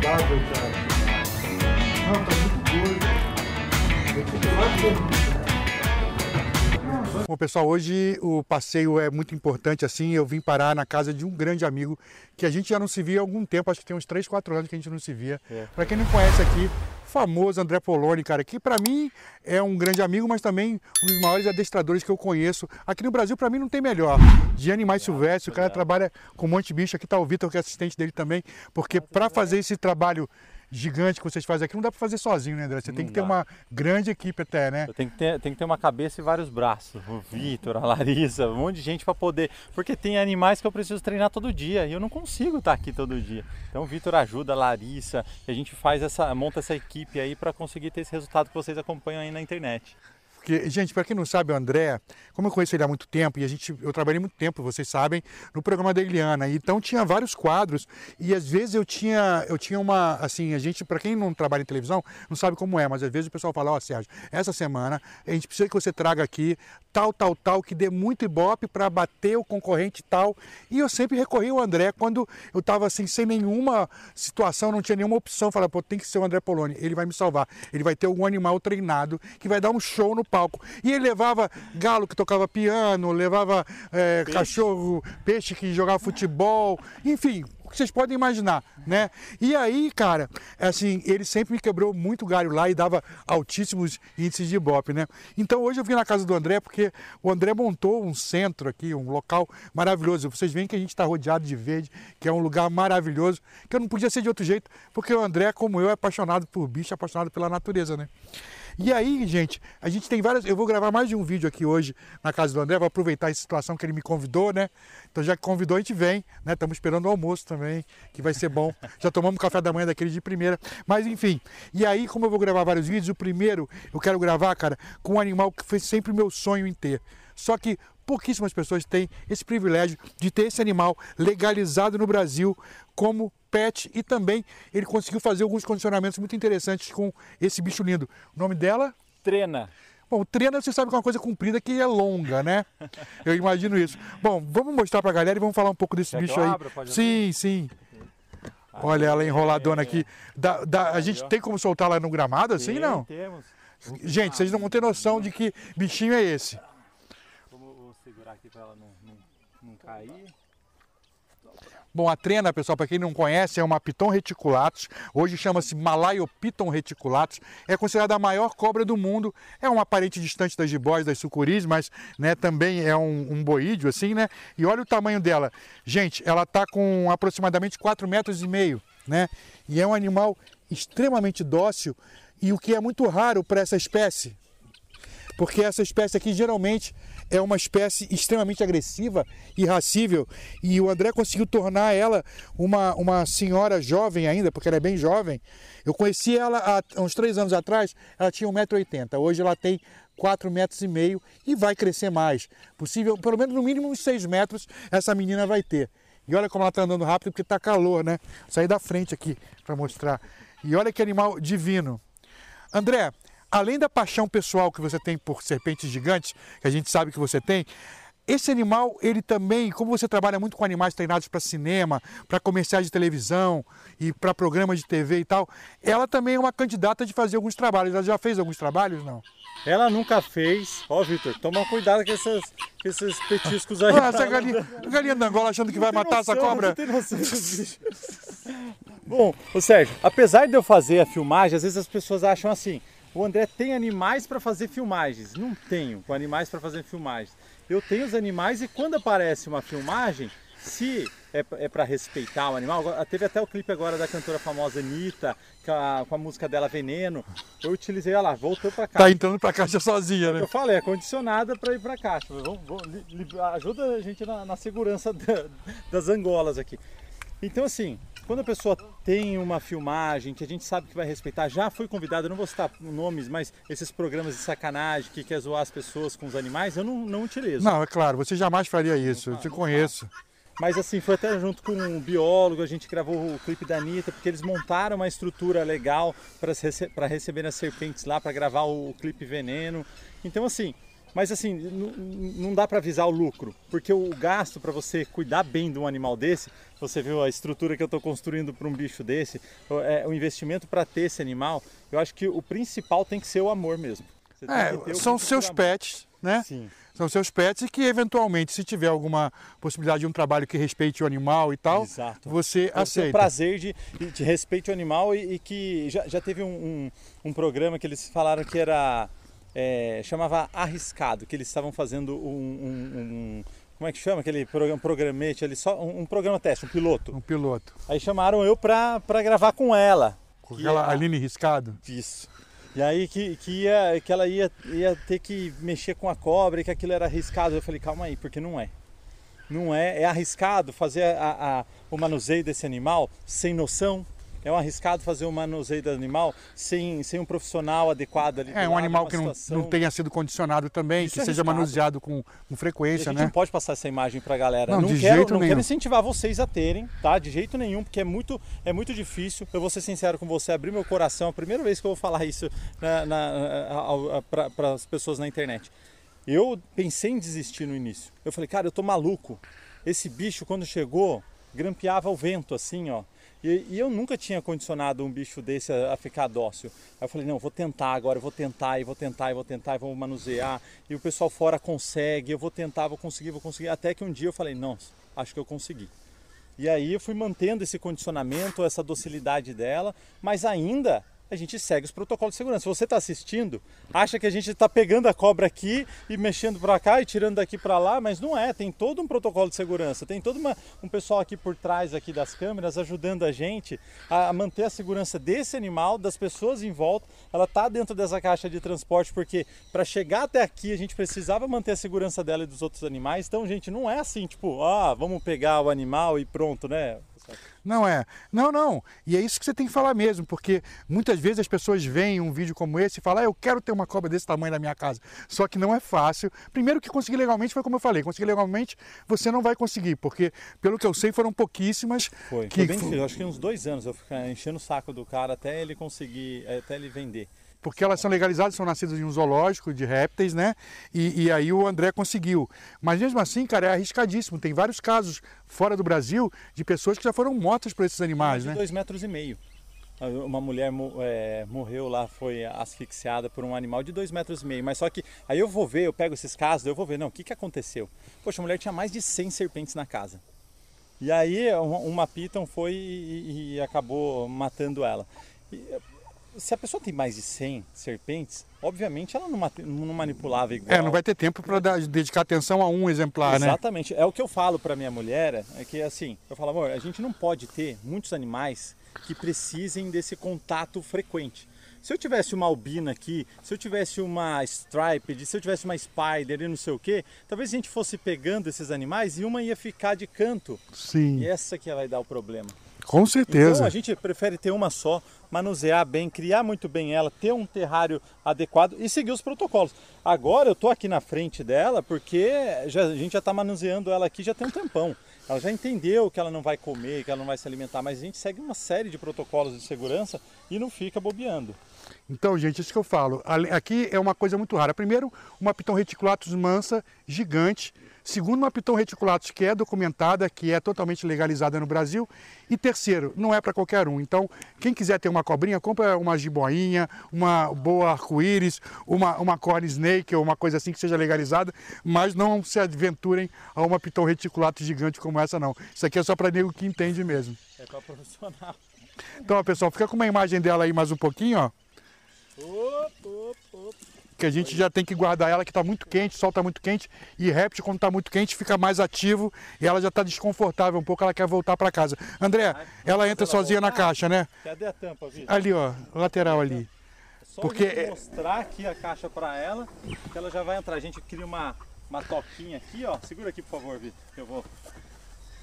saudável, cara. Não, tá muito doido. Bom, pessoal, hoje o passeio é muito importante, assim, eu vim parar na casa de um grande amigo que a gente já não se via há algum tempo, acho que tem uns 3, 4 anos que a gente não se via. É. Para quem não conhece aqui, famoso André Poloni, cara, que para mim é um grande amigo, mas também um dos maiores adestradores que eu conheço. Aqui no Brasil, para mim, não tem melhor. De animais silvestres, o cara trabalha com um monte de bicho. Aqui tá o Vitor, que é assistente dele também, porque para fazer esse trabalho gigante que vocês fazem aqui, não dá para fazer sozinho, né, André? Você não tem que dá. ter uma grande equipe até, né? Tem que ter, tem que ter uma cabeça e vários braços. O Vitor, a Larissa, um monte de gente para poder. Porque tem animais que eu preciso treinar todo dia e eu não consigo estar aqui todo dia. Então o Vitor ajuda, a Larissa, e a gente faz essa, monta essa equipe aí para conseguir ter esse resultado que vocês acompanham aí na internet. Porque, gente, para quem não sabe, o André, como eu conheço ele há muito tempo, e a gente, eu trabalhei muito tempo, vocês sabem, no programa da Eliana. Então tinha vários quadros, e às vezes eu tinha, eu tinha uma, assim, a gente, para quem não trabalha em televisão, não sabe como é, mas às vezes o pessoal fala, ó, oh, Sérgio, essa semana a gente precisa que você traga aqui tal, tal, tal, que dê muito ibope para bater o concorrente tal. E eu sempre recorri ao André quando eu estava assim, sem nenhuma situação, não tinha nenhuma opção, falar, pô, tem que ser o André Poloni, ele vai me salvar. Ele vai ter algum animal treinado que vai dar um show no palco. E ele levava galo que tocava piano, levava é, peixe. cachorro, peixe que jogava futebol, enfim, que vocês podem imaginar, né? E aí, cara, assim, ele sempre me quebrou muito galho lá e dava altíssimos índices de Ibope, né? Então hoje eu vim na casa do André porque o André montou um centro aqui, um local maravilhoso. Vocês veem que a gente está rodeado de verde, que é um lugar maravilhoso, que eu não podia ser de outro jeito, porque o André, como eu, é apaixonado por bicho, apaixonado pela natureza, né? E aí, gente, a gente tem várias. Eu vou gravar mais de um vídeo aqui hoje na casa do André, vou aproveitar essa situação que ele me convidou, né? Então, já que convidou, a gente vem, né? Estamos esperando o almoço também, que vai ser bom. Já tomamos café da manhã daquele de primeira. Mas, enfim, e aí, como eu vou gravar vários vídeos, o primeiro eu quero gravar, cara, com um animal que foi sempre meu sonho em ter. Só que pouquíssimas pessoas têm esse privilégio de ter esse animal legalizado no Brasil como pet e também ele conseguiu fazer alguns condicionamentos muito interessantes com esse bicho lindo. O nome dela? Trena. Bom, trena você sabe que é uma coisa comprida que é longa, né? Eu imagino isso. Bom, vamos mostrar pra galera e vamos falar um pouco desse Quer bicho aí. Abro, sim, sim. Olha ela enroladona aqui. Da, da, a gente tem como soltar ela no gramado assim, não? Temos. Gente, vocês não vão ter noção de que bichinho é esse para ela não, não, não cair. Bom, a trena, pessoal, para quem não conhece, é uma Piton reticulatus, hoje chama-se Malaiopiton reticulatus, é considerada a maior cobra do mundo, é uma parente distante das gibóis, das sucuris, mas né, também é um, um boídeo, assim, né? E olha o tamanho dela. Gente, ela está com aproximadamente 4 metros e meio, né? E é um animal extremamente dócil, e o que é muito raro para essa espécie, porque essa espécie aqui geralmente é uma espécie extremamente agressiva e racível e o André conseguiu tornar ela uma, uma senhora jovem ainda, porque ela é bem jovem. Eu conheci ela há uns três anos atrás, ela tinha 1,80m, hoje ela tem 4 metros e meio e vai crescer mais. Possível, pelo menos no mínimo uns 6 metros essa menina vai ter. E olha como ela está andando rápido porque está calor, né? Vou sair da frente aqui para mostrar. E olha que animal divino. André, além da paixão pessoal que você tem por serpentes gigantes, que a gente sabe que você tem, esse animal, ele também, como você trabalha muito com animais treinados para cinema, para comerciais de televisão e para programas de TV e tal, ela também é uma candidata de fazer alguns trabalhos. Ela já fez alguns trabalhos, não? Ela nunca fez. Ó, oh, Vitor, toma cuidado com com esses petiscos aí. Ah, essa galinha, galinha da Angola achando que vai matar noção, essa cobra. Bom, ô Sérgio, apesar de eu fazer a filmagem, às vezes as pessoas acham assim, o André tem animais para fazer filmagens? Não tenho com animais para fazer filmagens. Eu tenho os animais e quando aparece uma filmagem, se é, é para respeitar o animal, teve até o clipe agora da cantora famosa Anitta, com a, com a música dela Veneno, eu utilizei, olha lá, voltou para cá. Tá entrando para caixa sozinha, né? Eu falei, é condicionada para ir para caixa. Vamos, vamos, li, li, ajuda a gente na, na segurança da, das angolas aqui. Então, assim, quando a pessoa tem uma filmagem que a gente sabe que vai respeitar, já foi convidado, não vou citar nomes, mas esses programas de sacanagem que quer zoar as pessoas com os animais, eu não, não utilizo. Não, é claro, você jamais faria isso, não, eu te não, conheço. Mas assim, foi até junto com um biólogo, a gente gravou o clipe da Anitta, porque eles montaram uma estrutura legal para rece receber as serpentes lá, para gravar o, o clipe Veneno. Então assim, mas assim, não dá para avisar o lucro, porque o gasto para você cuidar bem de um animal desse, você viu a estrutura que eu estou construindo para um bicho desse, é, o investimento para ter esse animal, eu acho que o principal tem que ser o amor mesmo. É, são seus pets, né? Sim. São seus pets e que eventualmente, se tiver alguma possibilidade de um trabalho que respeite o animal e tal, Exato. você Eu aceita. O prazer de, de respeite o animal e, e que já, já teve um, um, um programa que eles falaram que era é, chamava Arriscado, que eles estavam fazendo um, um, um como é que chama aquele programa, programete ali, só um, um, programa teste, um piloto. Um piloto. Aí chamaram eu para gravar com ela. Com aquela é Aline Riscado? Isso. E aí que, que, ia, que ela ia, ia ter que mexer com a cobra e que aquilo era arriscado. Eu falei, calma aí, porque não é. Não é, é arriscado fazer a, a, o manuseio desse animal sem noção, é um arriscado fazer um manuseio do animal sem, sem um profissional adequado ali. É, um animal que não, não tenha sido condicionado também, Isso que é seja manuseado com, com frequência, né? não pode passar essa imagem para a galera. Não, não, de quero, jeito não nenhum. quero incentivar vocês a terem, tá? De jeito nenhum, porque é muito, é muito difícil. Eu vou ser sincero com você, abrir meu coração. A primeira vez que eu vou falar isso para as pessoas na internet. Eu pensei em desistir no início. Eu falei, cara, eu tô maluco. Esse bicho, quando chegou, grampeava o vento assim, ó. E, e, eu nunca tinha condicionado um bicho desse a, a, ficar dócil. Aí eu falei, não, vou tentar agora, eu vou tentar, e vou tentar, e vou tentar, e vou manusear. E o pessoal fora consegue, eu vou tentar, vou conseguir, vou conseguir. Até que um dia eu falei, não, acho que eu consegui. E aí eu fui mantendo esse condicionamento, essa docilidade dela, mas ainda a gente segue os protocolos de segurança. Se você está assistindo, acha que a gente está pegando a cobra aqui e mexendo para cá e tirando daqui para lá, mas não é. Tem todo um protocolo de segurança, tem todo uma, um pessoal aqui por trás aqui das câmeras ajudando a gente a, manter a segurança desse animal, das pessoas em volta. Ela está dentro dessa caixa de transporte porque para chegar até aqui a gente precisava manter a segurança dela e dos outros animais. Então, gente, não é assim, tipo, ah, vamos pegar o animal e pronto, né? Não é. Não, não. E é isso que você tem que falar mesmo, porque muitas vezes as pessoas veem um vídeo como esse e falam, ah, eu quero ter uma cobra desse tamanho na minha casa. Só que não é fácil. Primeiro que conseguir legalmente foi como eu falei, conseguir legalmente você não vai conseguir, porque pelo que eu sei foram pouquíssimas. Foi, que... foi bem difícil. Acho que uns dois anos eu ficar enchendo o saco do cara até ele conseguir, até ele vender porque elas são legalizadas, são nascidas em um zoológico de répteis, né? E, e, aí o André conseguiu. Mas mesmo assim, cara, é arriscadíssimo. Tem vários casos fora do Brasil de pessoas que já foram mortas por esses animais, é, né? Dois metros e meio. Ah, uma mulher é, morreu lá, foi asfixiada por um animal de dois metros e meio. Mas só que aí eu vou ver, eu pego esses casos, eu vou ver, não, o que, que aconteceu? Poxa, a mulher tinha mais de 100 serpentes na casa. E aí uma Python foi e, e acabou matando ela. E, se a pessoa tem mais de 100 serpentes, obviamente ela não, não manipulava igual. É, não vai ter tempo para dedicar atenção a um exemplar, Exatamente. né? Exatamente. É o que eu falo para minha mulher, é que assim, eu falo, amor, a gente não pode ter muitos animais que precisem desse contato frequente. Se eu tivesse uma albina aqui, se eu tivesse uma striped, se eu tivesse uma spider e não sei o que, talvez a gente fosse pegando esses animais e uma ia ficar de canto. Sim. E essa que vai dar o problema. Com certeza. Então a gente prefere ter uma só, manusear bem, criar muito bem ela, ter um terrário adequado e seguir os protocolos. Agora eu estou aqui na frente dela porque já, a gente já está manuseando ela aqui já tem um tempão. Ela já entendeu que ela não vai comer, que ela não vai se alimentar, mas a gente segue uma série de protocolos de segurança e não fica bobeando. Então, gente, isso que eu falo. Aqui é uma coisa muito rara. Primeiro, uma Piton reticulatus mansa, gigante, Segundo, uma piton reticulatus que é documentada, que é totalmente legalizada no Brasil. E terceiro, não é para qualquer um. Então, quem quiser ter uma cobrinha, compra uma jiboinha, uma boa arco-íris, uma, uma corn snake ou uma coisa assim que seja legalizada, mas não se aventurem a uma piton reticulatus gigante como essa, não. Isso aqui é só para nego que entende mesmo. É para profissional. Então, ó, pessoal, fica com uma imagem dela aí mais um pouquinho, ó. Opa, opa que a gente já tem que guardar ela, que está muito quente, o sol está muito quente, e réptil, quando está muito quente, fica mais ativo e ela já está desconfortável um pouco, ela quer voltar para casa. André, ela entra sozinha na caixa, né? Ah, cadê a tampa, Vitor? Ali, ó, lateral ali. Só Porque... mostrar aqui a caixa para ela, que ela já vai entrar. A gente cria uma, uma toquinha aqui, ó. Segura aqui, por favor, Vitor, que eu vou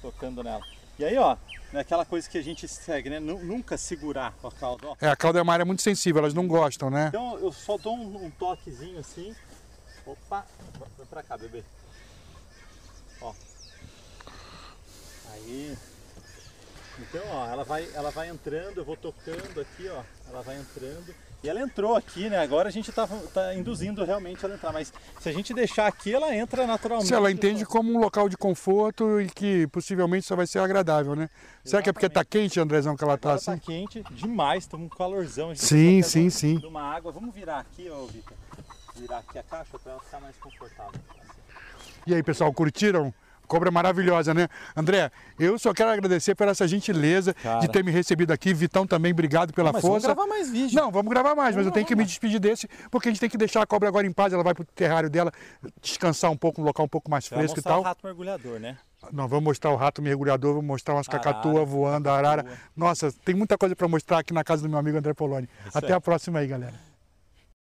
tocando nela. E aí, ó, é aquela coisa que a gente segue, né? Nunca segurar com a cauda. Ó. É, a cauda é uma área muito sensível, elas não gostam, né? Então eu só dou um, um toquezinho assim. Opa, vem pra cá, bebê. Ó. Aí. Então, ó, ela vai, ela vai entrando, eu vou tocando aqui, ó. Ela vai entrando. E ela entrou aqui, né? Agora a gente está tá induzindo realmente ela entrar, mas se a gente deixar aqui, ela entra naturalmente. Se ela né? entende como um local de conforto e que possivelmente só vai ser agradável, né? Exatamente. Será que é porque está quente, Andrezão, que ela está tá assim? Está quente demais, está um calorzão. sim, sim, sim. sim. Uma água. Vamos virar aqui, ó, Vitor. Virar aqui a caixa para ela ficar mais confortável. E aí, pessoal, curtiram? Cobra maravilhosa, né? André, eu só quero agradecer por essa gentileza Cara. de ter me recebido aqui. Vitão também, obrigado pela não, força. Vamos gravar mais vídeo. Não, vamos gravar mais, não, mas eu tenho que me despedir desse, porque a gente tem que deixar a cobra agora em paz. Ela vai pro terrário dela descansar um pouco, um local um pouco mais fresco e tal. o rato mergulhador, né? Não, vamos mostrar o rato mergulhador, vamos mostrar umas cacatuas voando, arara. Nossa, tem muita coisa para mostrar aqui na casa do meu amigo André Poloni. Até é. a próxima aí, galera.